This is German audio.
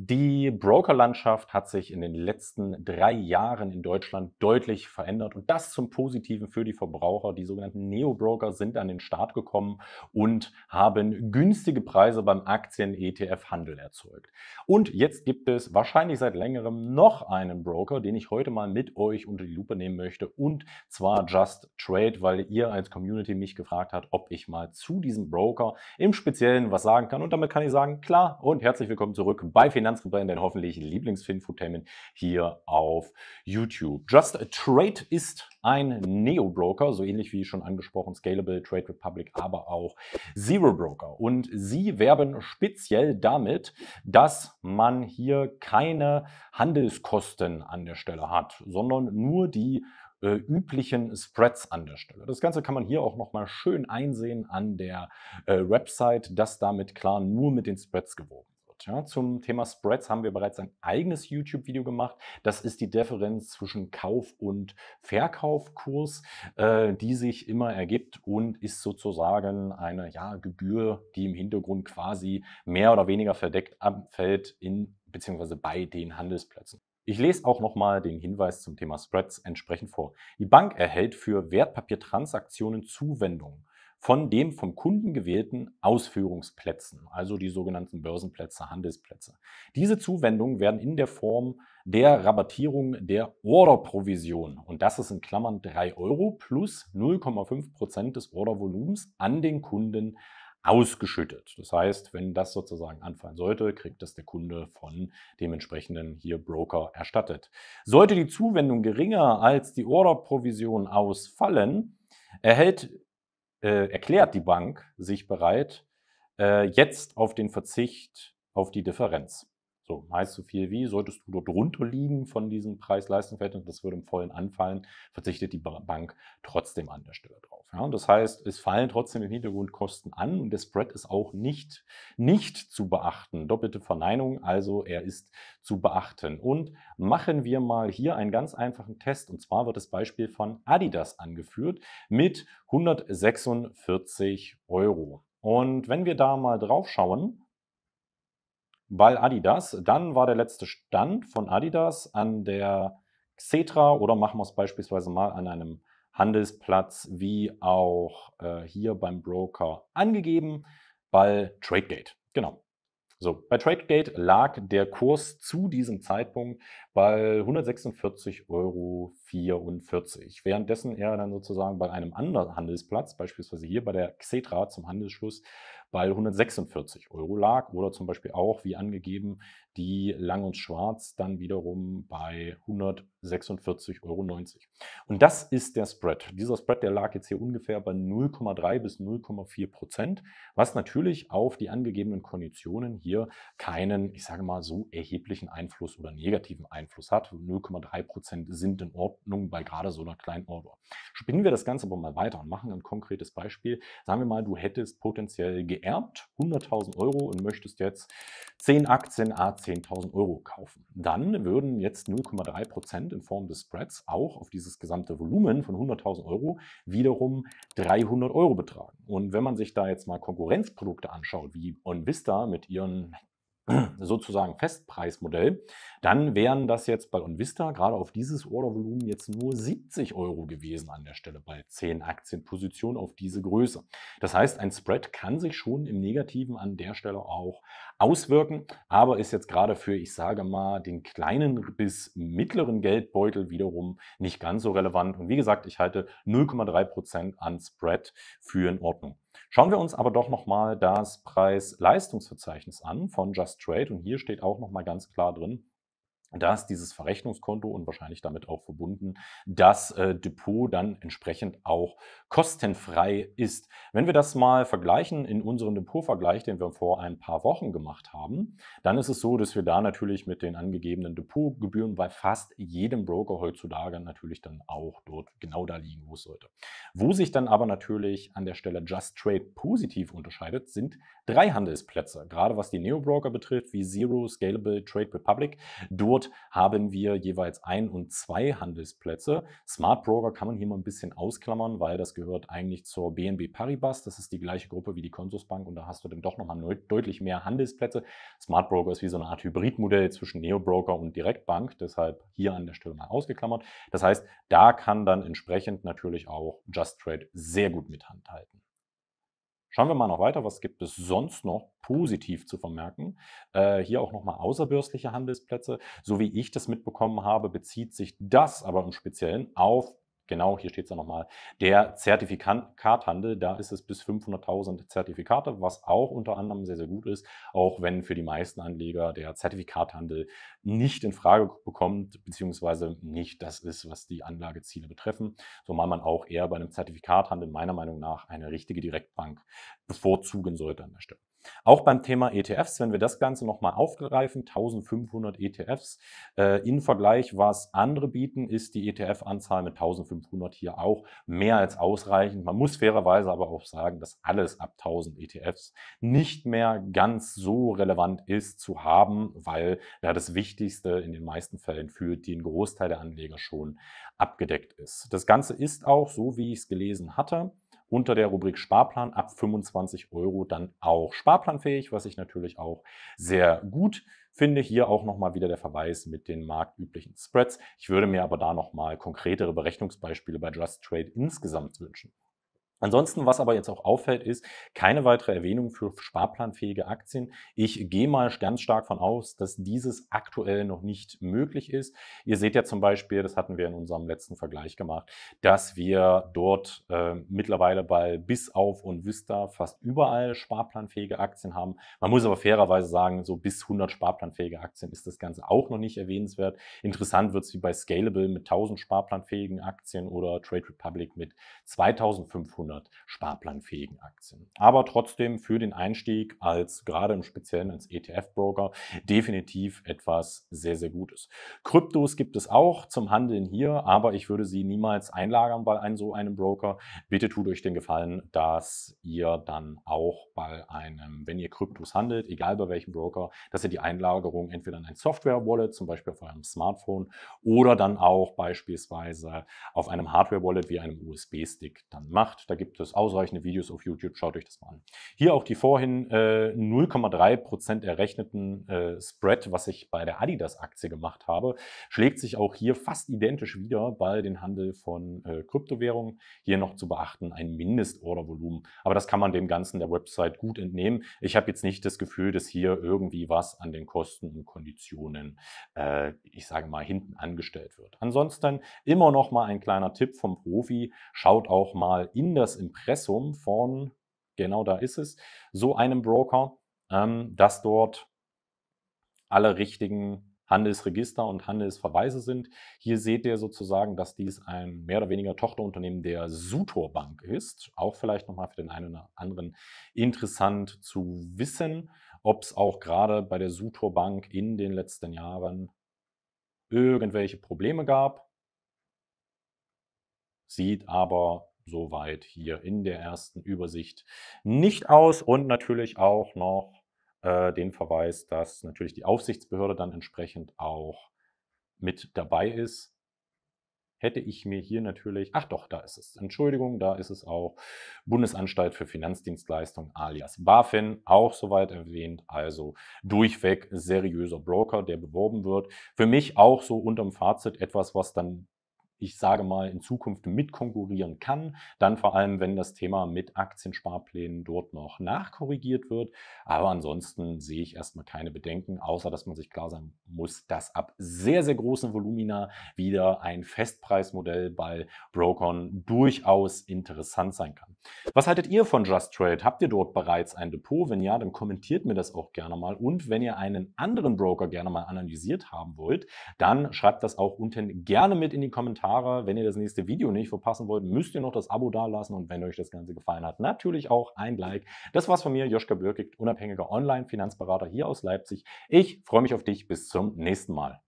Die Brokerlandschaft hat sich in den letzten drei Jahren in Deutschland deutlich verändert und das zum Positiven für die Verbraucher. Die sogenannten Neo-Broker sind an den Start gekommen und haben günstige Preise beim Aktien-ETF-Handel erzeugt. Und jetzt gibt es wahrscheinlich seit längerem noch einen Broker, den ich heute mal mit euch unter die Lupe nehmen möchte und zwar Just Trade, weil ihr als Community mich gefragt habt, ob ich mal zu diesem Broker im Speziellen was sagen kann. Und damit kann ich sagen, klar und herzlich willkommen zurück bei Finanz Finanzgebrennen, dein hoffentlich Lieblingsfinfotainment hier auf YouTube. Just a Trade ist ein Neo-Broker, so ähnlich wie schon angesprochen Scalable, Trade Republic, aber auch Zero Broker. Und sie werben speziell damit, dass man hier keine Handelskosten an der Stelle hat, sondern nur die äh, üblichen Spreads an der Stelle. Das Ganze kann man hier auch nochmal schön einsehen an der äh, Website, dass damit klar nur mit den Spreads gewogen wird. Ja, zum Thema Spreads haben wir bereits ein eigenes YouTube-Video gemacht. Das ist die Differenz zwischen Kauf- und Verkaufkurs, äh, die sich immer ergibt und ist sozusagen eine ja, Gebühr, die im Hintergrund quasi mehr oder weniger verdeckt abfällt in bzw. bei den Handelsplätzen. Ich lese auch nochmal den Hinweis zum Thema Spreads entsprechend vor. Die Bank erhält für Wertpapiertransaktionen Zuwendungen von dem vom Kunden gewählten Ausführungsplätzen, also die sogenannten Börsenplätze, Handelsplätze. Diese Zuwendungen werden in der Form der Rabattierung der Orderprovision und das ist in Klammern 3 Euro plus 0,5 Prozent des Ordervolumens an den Kunden ausgeschüttet. Das heißt, wenn das sozusagen anfallen sollte, kriegt das der Kunde von dem entsprechenden hier Broker erstattet. Sollte die Zuwendung geringer als die Orderprovision ausfallen, erhält äh, erklärt die Bank sich bereit, äh, jetzt auf den Verzicht auf die Differenz. So heißt so viel wie, solltest du dort runter liegen von diesem preis leistung und das würde im Vollen anfallen, verzichtet die Bank trotzdem an der Stelle drauf. Ja, und das heißt, es fallen trotzdem im Hintergrund Kosten an und der Spread ist auch nicht, nicht zu beachten. Doppelte Verneinung, also er ist zu beachten. Und machen wir mal hier einen ganz einfachen Test. Und zwar wird das Beispiel von Adidas angeführt mit 146 Euro. Und wenn wir da mal drauf schauen, bei Adidas. Dann war der letzte Stand von Adidas an der Xetra oder machen wir es beispielsweise mal an einem Handelsplatz wie auch äh, hier beim Broker angegeben bei TradeGate. Genau. So, bei TradeGate lag der Kurs zu diesem Zeitpunkt bei 146,50 Euro. 44. Währenddessen er dann sozusagen bei einem anderen Handelsplatz, beispielsweise hier bei der Xetra zum Handelsschluss, bei 146 Euro lag oder zum Beispiel auch, wie angegeben, die Lang und Schwarz dann wiederum bei 146,90 Euro. Und das ist der Spread. Dieser Spread, der lag jetzt hier ungefähr bei 0,3 bis 0,4 Prozent, was natürlich auf die angegebenen Konditionen hier keinen, ich sage mal, so erheblichen Einfluss oder negativen Einfluss hat. 0,3 Prozent sind in Ordnung. Ordnung bei gerade so einer kleinen Order. Spinnen wir das Ganze aber mal weiter und machen ein konkretes Beispiel. Sagen wir mal, du hättest potenziell geerbt 100.000 Euro und möchtest jetzt 10 Aktien A 10.000 Euro kaufen. Dann würden jetzt 0,3 Prozent in Form des Spreads auch auf dieses gesamte Volumen von 100.000 Euro wiederum 300 Euro betragen. Und wenn man sich da jetzt mal Konkurrenzprodukte anschaut, wie OnVista mit ihren sozusagen Festpreismodell, dann wären das jetzt bei OnVista gerade auf dieses Ordervolumen jetzt nur 70 Euro gewesen an der Stelle bei 10 Aktienpositionen auf diese Größe. Das heißt, ein Spread kann sich schon im Negativen an der Stelle auch auswirken, aber ist jetzt gerade für, ich sage mal, den kleinen bis mittleren Geldbeutel wiederum nicht ganz so relevant. Und wie gesagt, ich halte 0,3% Prozent an Spread für in Ordnung. Schauen wir uns aber doch nochmal das Preis-Leistungsverzeichnis an von Just Trade und hier steht auch nochmal ganz klar drin, dass dieses Verrechnungskonto und wahrscheinlich damit auch verbunden das äh, Depot dann entsprechend auch kostenfrei ist. Wenn wir das mal vergleichen in unserem Depotvergleich, den wir vor ein paar Wochen gemacht haben, dann ist es so, dass wir da natürlich mit den angegebenen Depotgebühren bei fast jedem Broker heutzutage natürlich dann auch dort genau da liegen, wo es sollte. Wo sich dann aber natürlich an der Stelle Just Trade positiv unterscheidet, sind drei Handelsplätze, gerade was die Neo-Broker betrifft, wie Zero, Scalable, Trade Republic. Dort haben wir jeweils ein und zwei Handelsplätze. Smart Broker kann man hier mal ein bisschen ausklammern, weil das gehört eigentlich zur BNB Paribas. Das ist die gleiche Gruppe wie die Consorsbank und da hast du dann doch nochmal deutlich mehr Handelsplätze. Smart Broker ist wie so eine Art Hybridmodell zwischen Neo-Broker und Direktbank, deshalb hier an der Stelle mal ausgeklammert. Das heißt, da kann dann entsprechend natürlich auch Just Trade sehr gut mit Schauen wir mal noch weiter, was gibt es sonst noch positiv zu vermerken. Äh, hier auch nochmal außerbörsliche Handelsplätze. So wie ich das mitbekommen habe, bezieht sich das aber im Speziellen auf genau, hier steht es ja nochmal, der Zertifikathandel, da ist es bis 500.000 Zertifikate, was auch unter anderem sehr, sehr gut ist, auch wenn für die meisten Anleger der Zertifikathandel nicht in Frage bekommt, beziehungsweise nicht das ist, was die Anlageziele betreffen, so mal man auch eher bei einem Zertifikathandel meiner Meinung nach eine richtige Direktbank bevorzugen sollte an der Stelle. Auch beim Thema ETFs, wenn wir das Ganze nochmal aufgreifen, 1500 ETFs, äh, im Vergleich, was andere bieten, ist die ETF-Anzahl mit 1500 hier auch mehr als ausreichend. Man muss fairerweise aber auch sagen, dass alles ab 1000 ETFs nicht mehr ganz so relevant ist zu haben, weil ja das Wichtigste in den meisten Fällen für den Großteil der Anleger schon abgedeckt ist. Das Ganze ist auch, so wie ich es gelesen hatte, unter der Rubrik Sparplan ab 25 Euro dann auch sparplanfähig, was ich natürlich auch sehr gut finde. Hier auch nochmal wieder der Verweis mit den marktüblichen Spreads. Ich würde mir aber da nochmal konkretere Berechnungsbeispiele bei Just Trade insgesamt wünschen. Ansonsten, was aber jetzt auch auffällt, ist keine weitere Erwähnung für sparplanfähige Aktien. Ich gehe mal ganz stark von aus, dass dieses aktuell noch nicht möglich ist. Ihr seht ja zum Beispiel, das hatten wir in unserem letzten Vergleich gemacht, dass wir dort äh, mittlerweile bei bis auf und Vista fast überall sparplanfähige Aktien haben. Man muss aber fairerweise sagen, so bis 100 sparplanfähige Aktien ist das Ganze auch noch nicht erwähnenswert. Interessant wird es wie bei Scalable mit 1000 sparplanfähigen Aktien oder Trade Republic mit 2500. Monat sparplanfähigen Aktien. Aber trotzdem für den Einstieg als gerade im Speziellen als ETF-Broker definitiv etwas sehr, sehr Gutes. Kryptos gibt es auch zum Handeln hier, aber ich würde sie niemals einlagern bei einem, so einem Broker. Bitte tut euch den Gefallen, dass ihr dann auch bei einem, wenn ihr Kryptos handelt, egal bei welchem Broker, dass ihr die Einlagerung entweder in ein Software-Wallet, zum Beispiel auf eurem Smartphone, oder dann auch beispielsweise auf einem Hardware-Wallet wie einem USB-Stick dann macht. Da gibt es ausreichende Videos auf YouTube, schaut euch das mal an. Hier auch die vorhin äh, 0,3% errechneten äh, Spread, was ich bei der Adidas-Aktie gemacht habe, schlägt sich auch hier fast identisch wieder bei den Handel von äh, Kryptowährungen. Hier noch zu beachten, ein Mindestordervolumen. Aber das kann man dem Ganzen der Website gut entnehmen. Ich habe jetzt nicht das Gefühl, dass hier irgendwie was an den Kosten und Konditionen, äh, ich sage mal, hinten angestellt wird. Ansonsten immer noch mal ein kleiner Tipp vom Profi, schaut auch mal in das das Impressum von, genau da ist es, so einem Broker, ähm, dass dort alle richtigen Handelsregister und Handelsverweise sind. Hier seht ihr sozusagen, dass dies ein mehr oder weniger Tochterunternehmen der Sutor Bank ist. Auch vielleicht nochmal für den einen oder anderen interessant zu wissen, ob es auch gerade bei der Sutor Bank in den letzten Jahren irgendwelche Probleme gab. Sieht aber soweit hier in der ersten Übersicht nicht aus und natürlich auch noch äh, den Verweis, dass natürlich die Aufsichtsbehörde dann entsprechend auch mit dabei ist. Hätte ich mir hier natürlich, ach doch, da ist es, Entschuldigung, da ist es auch, Bundesanstalt für Finanzdienstleistung alias BaFin, auch soweit erwähnt, also durchweg seriöser Broker, der beworben wird. Für mich auch so unterm Fazit etwas, was dann ich sage mal, in Zukunft mitkonkurrieren kann. Dann vor allem, wenn das Thema mit Aktiensparplänen dort noch nachkorrigiert wird. Aber ansonsten sehe ich erstmal keine Bedenken, außer dass man sich klar sein muss, dass ab sehr, sehr großen Volumina wieder ein Festpreismodell bei Brokern durchaus interessant sein kann. Was haltet ihr von Just Trade? Habt ihr dort bereits ein Depot? Wenn ja, dann kommentiert mir das auch gerne mal. Und wenn ihr einen anderen Broker gerne mal analysiert haben wollt, dann schreibt das auch unten gerne mit in die Kommentare Kommentare. Wenn ihr das nächste Video nicht verpassen wollt, müsst ihr noch das Abo dalassen und wenn euch das Ganze gefallen hat, natürlich auch ein Like. Das war's von mir, Joschka Birkigt, unabhängiger Online-Finanzberater hier aus Leipzig. Ich freue mich auf dich. Bis zum nächsten Mal.